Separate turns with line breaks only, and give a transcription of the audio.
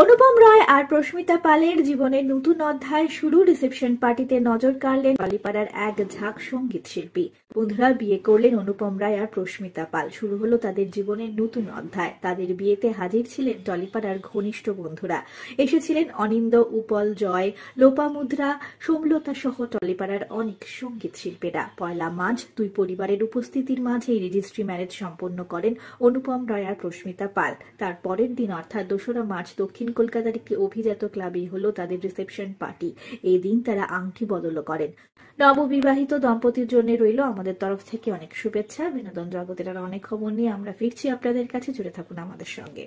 অনুপম রায় আর প্রস্মিতা পালের জীবনের নতুন অধ্যায় শুরু রিসেপশন পার্টিতে নজর কাড়লেন বালিপাড়ার এক ঝাঁক সঙ্গীত শিল্পী বন্ধুরা বিয়ে করলেন অনুপম রায় আর প্রস্মিতা পাল শুরু হলো তাদের জীবনের নতুন অধ্যায় তাদের বিয়েতে হাজির ছিলেন টলিপাড়ার ঘনিষ্ঠ বন্ধুরা এসেছিলেন অনিন্দ উপল জয় লোপামুদ্রা সোমলতা সহ টলিপাড়ার অনেক সঙ্গীত শিল্পীরা পয়লা মাঝ দুই পরিবারের উপস্থিতির মাঝেই রেজিস্ট্রি ম্যারেজ সম্পন্ন করেন অনুপম রায় আর প্রস্মিতা পাল তার পরের দিন অর্থাৎ দোসরা মার্চ দক্ষিণ দক্ষিণ কলকাতার একটি অভিজাত ক্লাবে হলো তাদের রিসেপশন পার্টি এই দিন তারা আংটি বদল করেন নববিবাহিত দম্পতির জন্য রইল আমাদের তরফ থেকে অনেক শুভেচ্ছা বিনোদন জগতের অনেক খবর নিয়ে আমরা ফিরছি আপনাদের কাছে জুড়ে থাকুন আমাদের সঙ্গে